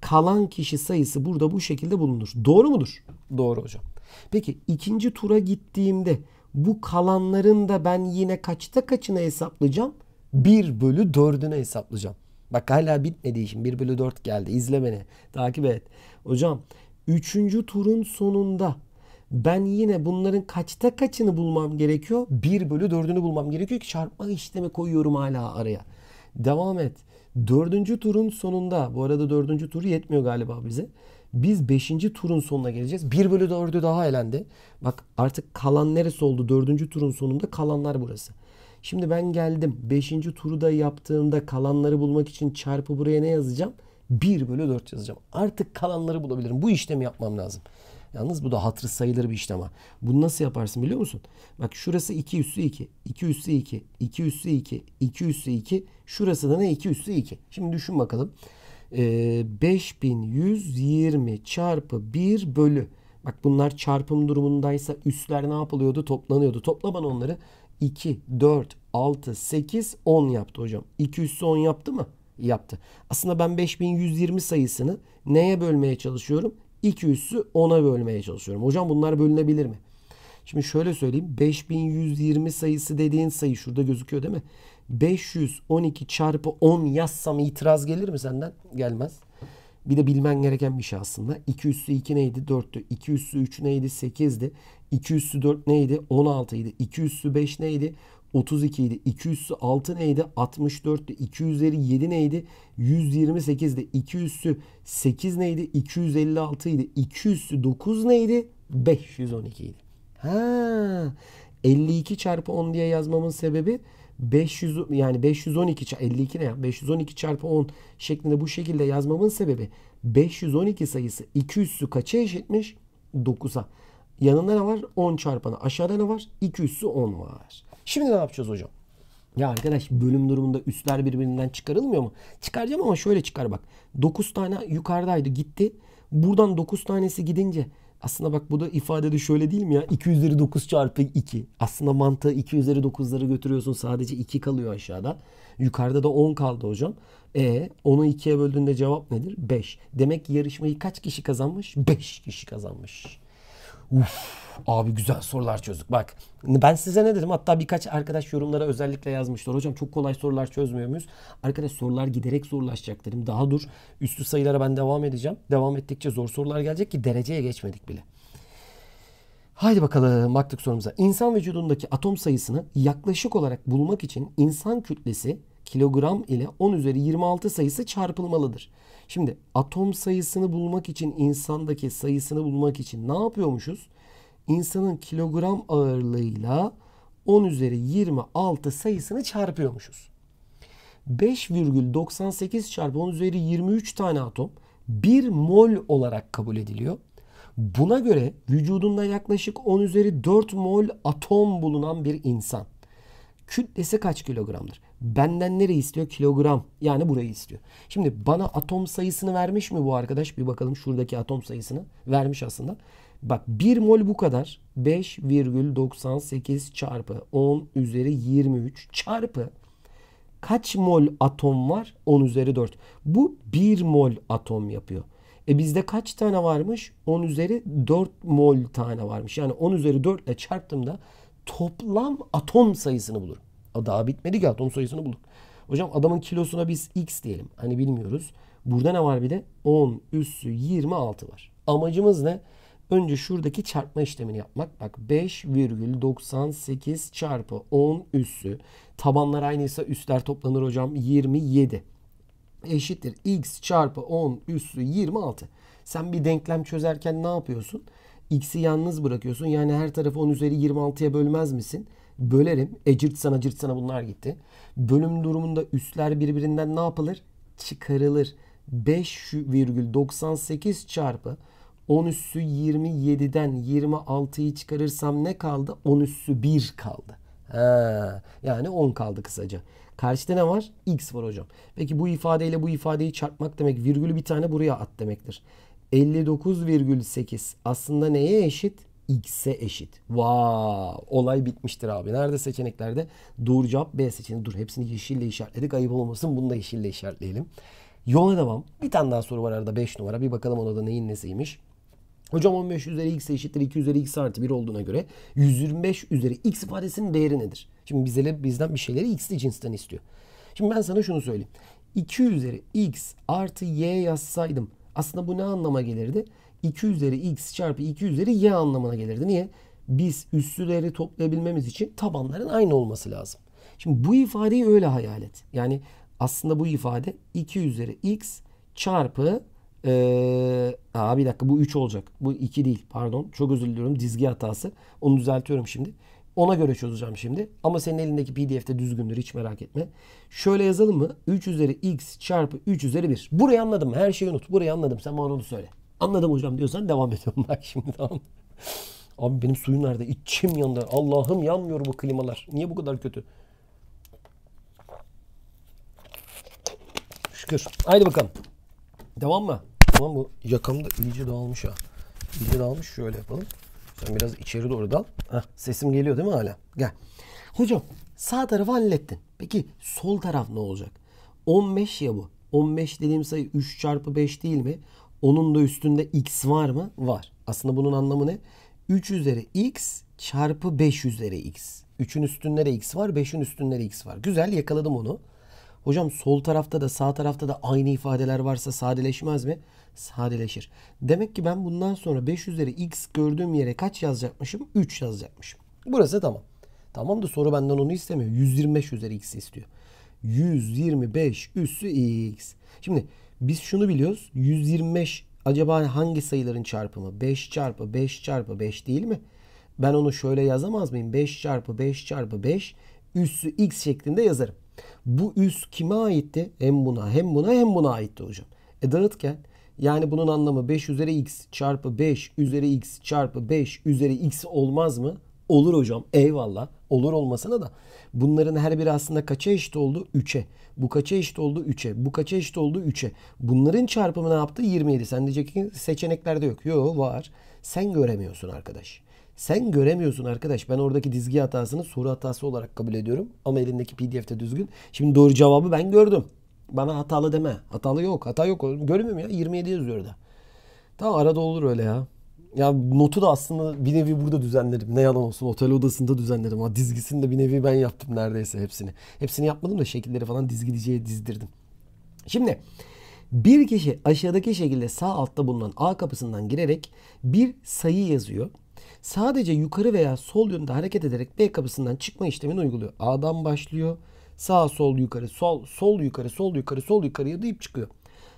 Kalan kişi sayısı burada bu şekilde bulunur. Doğru mudur? Doğru hocam. Peki ikinci tura gittiğimde bu kalanların da ben yine kaçta kaçına hesaplayacağım? 1 bölü 4'üne hesaplayacağım. Bak hala bitmedi işim. 1 bölü 4 geldi. İzle beni. Takip et. Hocam 3. turun sonunda ben yine bunların kaçta kaçını bulmam gerekiyor? 1 bölü 4'ünü bulmam gerekiyor ki çarpma işlemi koyuyorum hala araya. Devam et. Dördüncü turun sonunda, bu arada dördüncü tur yetmiyor galiba bize. Biz 5. turun sonuna geleceğiz. 1 bölü 4'ü daha elendi. Bak artık kalan neresi oldu? 4. turun sonunda kalanlar burası. Şimdi ben geldim. 5. turu da yaptığımda kalanları bulmak için çarpı buraya ne yazacağım? 1 bölü 4 yazacağım. Artık kalanları bulabilirim. Bu işlemi yapmam lazım. Yalnız bu da hatırı sayılır bir işlem ha. Bunu nasıl yaparsın biliyor musun? Bak şurası 2 üssü 2, 2 üssü 2, 2 üssü 2, 2 üssü 2. Şurası da ne? 2 üssü 2. Şimdi düşün bakalım e, 5120 çarpı 1 bölü. Bak bunlar çarpım durumundaysa üstler ne yapılıyordu? Toplanıyordu. Toplaman onları 2, 4, 6, 8, 10 yaptı hocam. 2 üssü 10 yaptı mı? Yaptı. Aslında ben 5120 sayısını neye bölmeye çalışıyorum? 2 üssü 10'a bölmeye çalışıyorum. Hocam bunlar bölünebilir mi? Şimdi şöyle söyleyeyim. 5120 sayısı dediğin sayı şurada gözüküyor değil mi? 512 çarpı 10 yazsam itiraz gelir mi senden? Gelmez. Bir de bilmen gereken bir şey aslında. 2 üssü 2 neydi? 4'tü. 2 üssü 3 neydi? 8'di. 2 üssü 4 neydi? 16 idi. 2 üssü 5 neydi? 32 idi. 2 üssü 6 neydi? 64'tü. 2 üzeri 7 neydi? 128'di. 2 üssü 8 neydi? 256 idi. 2 üssü 9 neydi? 512 idi. Ha, 52 çarpı 10 diye yazmamın sebebi 500 yani 512 52 ne ya 512 çarpı 10 şeklinde bu şekilde yazmamın sebebi 512 sayısı 2 üssü kaça eşitmiş? 9'a. Yanında ne var? 10 çarpanı. Aşağıda ne var? 2 üssü 10 var. Şimdi ne yapacağız hocam? Ya arkadaş bölüm durumunda üsler birbirinden çıkarılmıyor mu? Çıkaracağım ama şöyle çıkar bak. 9 tane yukarıdaydı gitti. Buradan 9 tanesi gidince aslında bak bu da ifade de şöyle değil mi ya? 2 üzeri 9 çarpı 2. Aslında mantığı 2 üzeri 9'ları götürüyorsun. Sadece 2 kalıyor aşağıda. Yukarıda da 10 kaldı hocam. E onu 2'ye böldüğünde cevap nedir? 5. Demek ki yarışmayı kaç kişi kazanmış? 5 kişi kazanmış. Uf abi güzel sorular çözdük. Bak ben size ne dedim? Hatta birkaç arkadaş yorumlara özellikle yazmışlar. Hocam çok kolay sorular çözmüyor muyuz? Arkadaş sorular giderek zorlaşacak dedim. Daha dur. Üstü sayılara ben devam edeceğim. Devam ettikçe zor sorular gelecek ki dereceye geçmedik bile. Haydi bakalım baktık sorumuza. İnsan vücudundaki atom sayısını yaklaşık olarak bulmak için insan kütlesi kilogram ile 10 üzeri 26 sayısı çarpılmalıdır. Şimdi atom sayısını bulmak için insandaki sayısını bulmak için ne yapıyormuşuz? İnsanın kilogram ağırlığıyla 10 üzeri 26 sayısını çarpıyormuşuz. 5,98 çarpı 10 üzeri 23 tane atom 1 mol olarak kabul ediliyor. Buna göre vücudunda yaklaşık 10 üzeri 4 mol atom bulunan bir insan. Kütlesi kaç kilogramdır? Benden nereyi istiyor? Kilogram. Yani burayı istiyor. Şimdi bana atom sayısını vermiş mi bu arkadaş? Bir bakalım şuradaki atom sayısını vermiş aslında. Bak 1 mol bu kadar. 5,98 çarpı 10 üzeri 23 çarpı kaç mol atom var? 10 üzeri 4. Bu 1 mol atom yapıyor. E bizde kaç tane varmış? 10 üzeri 4 mol tane varmış. Yani 10 üzeri 4 ile çarptığımda toplam atom sayısını bulurum. Daha bitmedi ki atom sayısını bulduk. Hocam adamın kilosuna biz x diyelim. Hani bilmiyoruz. Burada ne var bir de? 10 üssü 26 var. Amacımız ne? Önce şuradaki çarpma işlemini yapmak. Bak 5,98 çarpı 10 üssü. Tabanlar aynıysa üstler toplanır hocam. 27 eşittir x çarpı 10 üssü 26. Sen bir denklem çözerken ne yapıyorsun? x'i yalnız bırakıyorsun. Yani her tarafı 10 üzeri 26'ya bölmez misin? Bölerim. Ecirtsen acırtsana bunlar gitti. Bölüm durumunda üstler birbirinden ne yapılır? Çıkarılır. 5,98 çarpı 10 üssü 27'den 26'yı çıkarırsam ne kaldı? 10 üssü 1 kaldı. Ha, yani 10 kaldı kısaca. Karşıda ne var? X var hocam. Peki bu ifadeyle bu ifadeyi çarpmak demek virgülü bir tane buraya at demektir. 59,8 aslında neye eşit? x'e eşit. Wow, olay bitmiştir abi. Nerede seçeneklerde? Dur, cevap B seçeneği. Dur hepsini yeşille işaretledik. Ayıp olmasın bunu da yeşille işaretleyelim. Yola devam. Bir tane daha soru var arada 5 numara. Bir bakalım ona da neyin nesiymiş. Hocam 15 üzeri x eşittir 2 üzeri x artı 1 olduğuna göre 125 üzeri x ifadesinin değeri nedir? Şimdi bize, bizden bir şeyleri x'li cinsten istiyor. Şimdi ben sana şunu söyleyeyim. 2 üzeri x artı y yazsaydım aslında bu ne anlama gelirdi? 2 üzeri x çarpı 2 üzeri y anlamına gelirdi. Niye? Biz üssüleri toplayabilmemiz için tabanların aynı olması lazım. Şimdi bu ifadeyi öyle hayal et. Yani aslında bu ifade 2 üzeri x çarpı ee, aa bir dakika bu 3 olacak. Bu 2 değil pardon. Çok özür diliyorum dizgi hatası. Onu düzeltiyorum şimdi. Ona göre çözeceğim şimdi. Ama senin elindeki pdf'de düzgündür hiç merak etme. Şöyle yazalım mı? 3 üzeri x çarpı 3 üzeri 1. Burayı anladım. Her şeyi unut. Burayı anladım. Sen bana onu söyle. Anladım hocam diyorsan devam ediyorum bak şimdi tamam. Abi benim suyu nerede? İçim yandı. Allah'ım yanmıyor bu klimalar. Niye bu kadar kötü? Şükür. Haydi bakalım. Devam mı? Tamam bu yakamda iyice dağılmış ha. İyice dağılmış. Şöyle yapalım. Sen biraz içeri doğru dal. Heh, sesim geliyor değil mi hala? Gel. Hocam sağ tarafı hallettin. Peki sol taraf ne olacak? 15 ya bu. 15 dediğim sayı 3 çarpı 5 değil mi? Onun da üstünde x var mı? Var. Aslında bunun anlamı ne? 3 üzeri x çarpı 5 üzeri x. 3'ün üstünde de x var, 5'in üstünde de x var. Güzel yakaladım onu. Hocam sol tarafta da sağ tarafta da aynı ifadeler varsa sadeleşmez mi? Sadeleşir. Demek ki ben bundan sonra 5 üzeri x gördüğüm yere kaç yazacakmışım? 3 yazacakmışım. Burası tamam. Tamam da soru benden onu istemiyor. 125 üzeri x istiyor. 125 üssü x. Şimdi biz şunu biliyoruz. 125 acaba hangi sayıların çarpımı? 5 çarpı 5 çarpı 5 değil mi? Ben onu şöyle yazamaz mıyım? 5 çarpı 5 çarpı 5 üssü x şeklinde yazarım. Bu üs kime aitti? Hem buna hem buna hem buna aitti hocam. E dağıtken yani bunun anlamı 5 üzeri x çarpı 5 üzeri x çarpı 5 üzeri x olmaz mı? Olur hocam eyvallah olur olmasına da bunların her biri aslında kaça eşit oldu? 3'e. Bu kaça eşit oldu? 3'e. Bu kaça eşit oldu? 3'e. Bunların çarpımı ne yaptı? 27. Sen diyecek ki seçeneklerde yok. Yok var. Sen göremiyorsun arkadaş. Sen göremiyorsun arkadaş. Ben oradaki dizgi hatasını soru hatası olarak kabul ediyorum. Ama elindeki pdf'de düzgün. Şimdi doğru cevabı ben gördüm. Bana hatalı deme. Hatalı yok. Hata yok. Görmüyorum ya. 27 yazıyor orada. Tamam arada olur öyle ya. Ya notu da aslında bir nevi burada düzenledim. Ne yalan olsun otel odasında düzenledim. Ha, dizgisini de bir nevi ben yaptım neredeyse hepsini. Hepsini yapmadım da şekilleri falan dizgiliciye dizdirdim. Şimdi bir kişi aşağıdaki şekilde sağ altta bulunan A kapısından girerek bir sayı yazıyor. Sadece yukarı veya sol yönde hareket ederek B kapısından çıkma işlemini uyguluyor. A'dan başlıyor. Sağ sol yukarı sol sol yukarı sol yukarı sol yukarıya deyip çıkıyor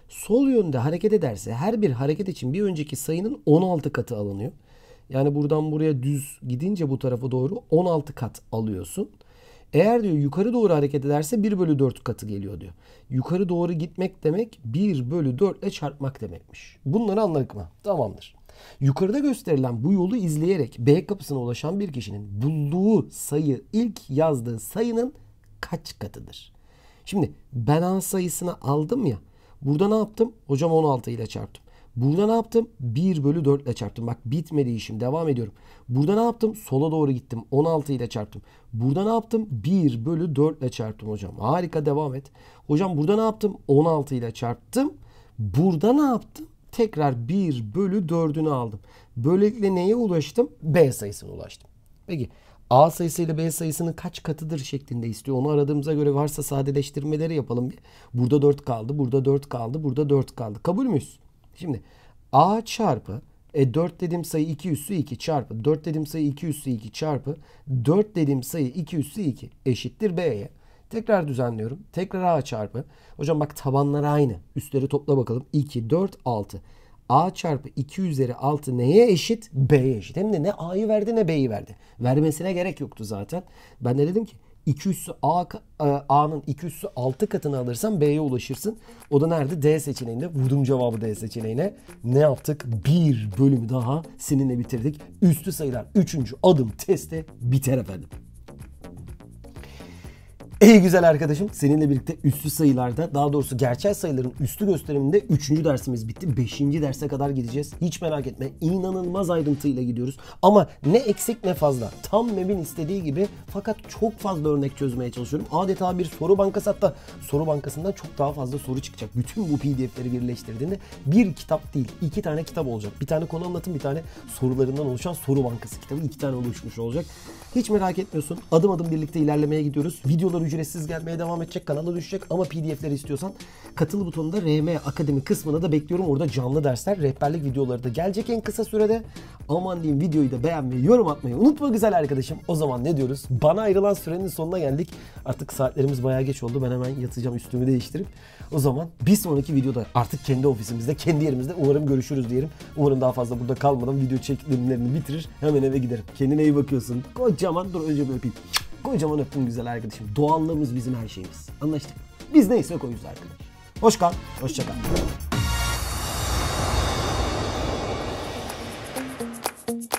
sol yönde hareket ederse her bir hareket için bir önceki sayının 16 katı alınıyor. Yani buradan buraya düz gidince bu tarafa doğru 16 kat alıyorsun. Eğer diyor yukarı doğru hareket ederse 1 bölü 4 katı geliyor diyor. Yukarı doğru gitmek demek 1 bölü 4 ile çarpmak demekmiş. Bunları anladık mı? Tamamdır. Yukarıda gösterilen bu yolu izleyerek B kapısına ulaşan bir kişinin bulduğu sayı ilk yazdığı sayının kaç katıdır? Şimdi ben A sayısını aldım ya Burada ne yaptım? Hocam 16 ile çarptım. Burada ne yaptım? 1 bölü 4 ile çarptım. Bak bitmedi işim. Devam ediyorum. Burada ne yaptım? Sola doğru gittim. 16 ile çarptım. Burada ne yaptım? 1 bölü 4 ile çarptım hocam. Harika devam et. Hocam burada ne yaptım? 16 ile çarptım. Burada ne yaptım? Tekrar 1 bölü 4'ünü aldım. Böylelikle neye ulaştım? B sayısına ulaştım. Peki A sayısı ile B sayısının kaç katıdır şeklinde istiyor. Onu aradığımıza göre varsa sadeleştirmeleri yapalım. Burada 4 kaldı, burada 4 kaldı, burada 4 kaldı. Kabul müyüz? Şimdi A çarpı e 4 dediğim sayı 2 üssü 2 çarpı 4 dediğim sayı 2 üssü 2 çarpı 4 dediğim sayı 2 üssü 2 eşittir B'ye. Tekrar düzenliyorum. Tekrar A çarpı. Hocam bak tabanlar aynı. Üstleri topla bakalım. 2, 4, 6 a çarpı 2 üzeri 6 neye eşit? B'ye eşit. Hem de ne a'yı verdi ne b'yi verdi. Vermesine gerek yoktu zaten. Ben de dedim ki 2 üssü a, e, a'nın 2 üssü 6 katını alırsan b'ye ulaşırsın. O da nerede? D seçeneğinde. Vurdum cevabı D seçeneğine. Ne yaptık? Bir bölümü daha seninle bitirdik. Üstü sayılar 3. adım teste biter efendim. Ey güzel arkadaşım seninle birlikte üstlü sayılarda daha doğrusu gerçel sayıların üstü gösteriminde 3. dersimiz bitti. 5. derse kadar gideceğiz. Hiç merak etme inanılmaz ayrıntıyla gidiyoruz. Ama ne eksik ne fazla. Tam MEB'in istediği gibi fakat çok fazla örnek çözmeye çalışıyorum. Adeta bir soru bankası hatta soru bankasından çok daha fazla soru çıkacak. Bütün bu pdf'leri birleştirdiğinde bir kitap değil iki tane kitap olacak. Bir tane konu anlatım bir tane sorularından oluşan soru bankası kitabı iki tane oluşmuş olacak. Hiç merak etmiyorsun adım adım birlikte ilerlemeye gidiyoruz. Videoları ücretsiz gelmeye devam edecek. Kanala düşecek ama PDF'leri istiyorsan katıl butonunda RM Akademi kısmına da bekliyorum. Orada canlı dersler, rehberlik videoları da gelecek en kısa sürede. Aman diyeyim videoyu da beğenmeyi, yorum atmayı unutma güzel arkadaşım. O zaman ne diyoruz? Bana ayrılan sürenin sonuna geldik. Artık saatlerimiz bayağı geç oldu. Ben hemen yatacağım üstümü değiştirip. O zaman bir sonraki videoda artık kendi ofisimizde, kendi yerimizde umarım görüşürüz diyelim. Umarım daha fazla burada kalmadan video çekimlerini bitirir. Hemen eve giderim. Kendine iyi bakıyorsun. Kocaman dur önce bir öpeyim. Kocaman öptüm güzel arkadaşım. Doğallığımız bizim her şeyimiz. Anlaştık Biz neyse koyuz arkadaş. Hoş kal, hoşça kal.